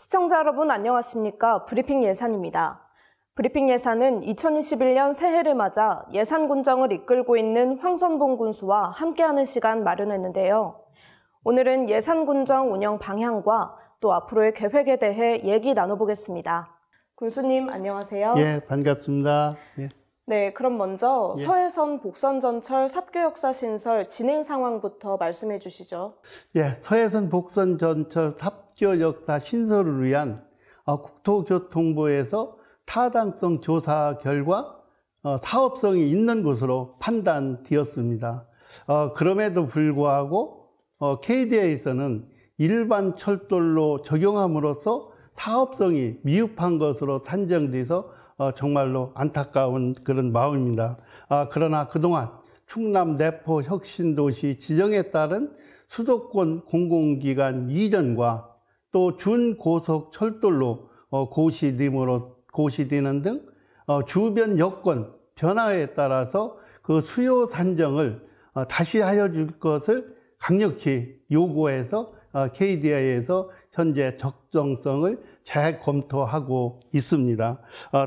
시청자 여러분 안녕하십니까? 브리핑 예산입니다. 브리핑 예산은 2021년 새해를 맞아 예산 군정을 이끌고 있는 황선봉 군수와 함께하는 시간 마련했는데요. 오늘은 예산 군정 운영 방향과 또 앞으로의 계획에 대해 얘기 나눠보겠습니다. 군수님 안녕하세요. 예, 반갑습니다. 예. 네, 그럼 먼저 예. 서해선 복선전철 삽교역사 신설 진행 상황부터 말씀해 주시죠. 예, 서해선 복선전철 삽 국교 역사 신설을 위한 어, 국토교통부에서 타당성 조사 결과 어, 사업성이 있는 것으로 판단되었습니다. 어, 그럼에도 불구하고 KDA에서는 일반 철도로 적용함으로써 사업성이 미흡한 것으로 산정돼서 정말로 안타까운 그런 마음입니다. 아, 그러나 그동안 충남 내포 혁신도시 지정에 따른 수도권 공공기관 이전과 또 준고속철도로 어, 고시림으로 고시되는 등 어, 주변 여건 변화에 따라서 그 수요 산정을 어, 다시 하여 줄 것을 강력히 요구해서 KDI에서 현재 적정성을 재검토하고 있습니다.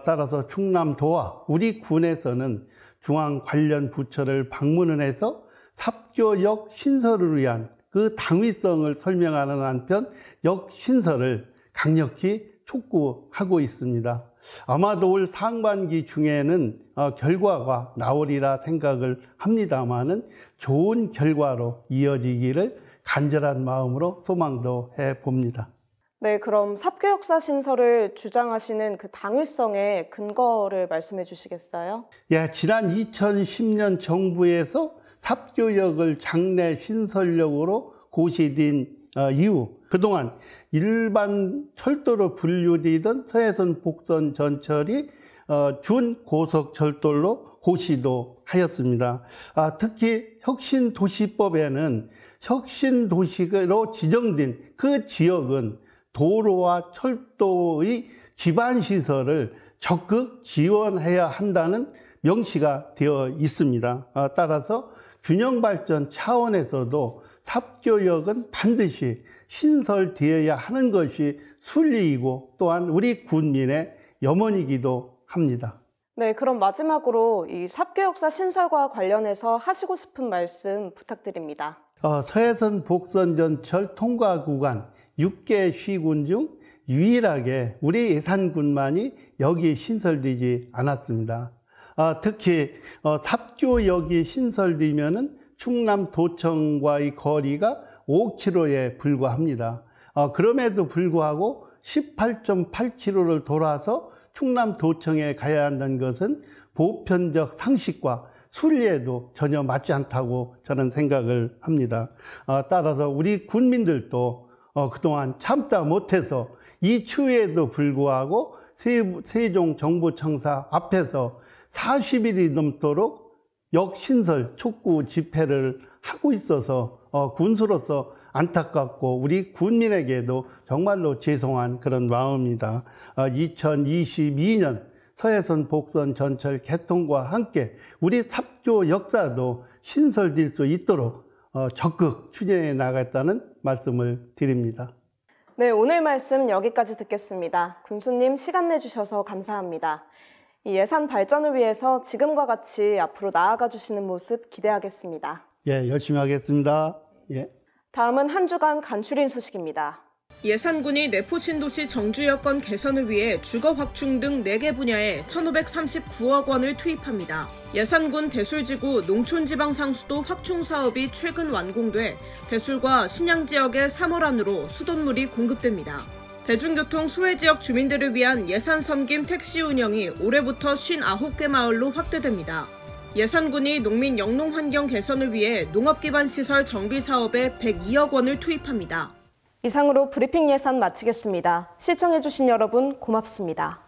따라서 충남도와 우리 군에서는 중앙 관련 부처를 방문을 해서 삽교역 신설을 위한 그 당위성을 설명하는 한편 역신설을 강력히 촉구하고 있습니다. 아마도 올 상반기 중에는 어, 결과가 나오리라 생각을 합니다만은 좋은 결과로 이어지기를 간절한 마음으로 소망도 해 봅니다. 네, 그럼 삽교역사 신설을 주장하시는 그 당위성의 근거를 말씀해 주시겠어요? 예, 지난 2010년 정부에서 삽교역을 장례 신설역으로 고시된 어, 이후 그동안 일반 철도로 분류되던 서해선 복선 전철이 어, 준 고속철도로 고시도 하였습니다. 아, 특히 혁신도시법에는 혁신도시로 지정된 그 지역은 도로와 철도의 기반시설을 적극 지원해야 한다는 명시가 되어 있습니다. 아, 따라서 균형 발전 차원에서도 삽교역은 반드시 신설되어야 하는 것이 순리이고 또한 우리 군민의 염원이기도 합니다. 네, 그럼 마지막으로 이 삽교역사 신설과 관련해서 하시고 싶은 말씀 부탁드립니다. 어, 서해선 복선전철 통과 구간 6개 시군 중 유일하게 우리 예산군만이 여기 신설되지 않았습니다. 어, 특히 어, 삽교역이 신설되면은 충남 도청과의 거리가 5km에 불과합니다. 어, 그럼에도 불구하고 18.8km를 돌아서 충남 도청에 가야 한다는 것은 보편적 상식과 순리에도 전혀 맞지 않다고 저는 생각을 합니다. 따라서 우리 군민들도 그동안 참다 못해서 이 추위에도 불구하고 세종 정부청사 앞에서 40일이 넘도록 역신설 촉구 집회를 하고 있어서 어, 군수로서 안타깝고 우리 군민에게도 정말로 죄송한 그런 마음입니다. 2022년 어, 서해선 복선 전철 개통과 함께 우리 삽교 역사도 신설될 수 있도록 어, 적극 추진해 나갔다는 말씀을 드립니다. 네, 오늘 말씀 여기까지 듣겠습니다. 군수님 시간 내주셔서 감사합니다. 이 예산 발전을 위해서 지금과 같이 앞으로 나아가 주시는 모습 기대하겠습니다. 예, 열심히 하겠습니다. 예. 다음은 한 주간 간추린 소식입니다. 예산군이 내포신도시 정주 여건 개선을 위해 주거 확충 등 4개 분야에 1,539억 원을 투입합니다. 예산군 대술지구 농촌지방상수도 확충 사업이 최근 완공돼 대술과 신양 지역의 3월 안으로 수돗물이 공급됩니다. 대중교통 소외 지역 주민들을 위한 예산 섬김 택시 운영이 올해부터 59개 마을로 확대됩니다. 예산군이 농민 영농 환경 개선을 위해 농업 기반 시설 정비 사업에 102억 원을 투입합니다. 이상으로 브리핑 예산 마치겠습니다. 시청해주신 여러분 고맙습니다.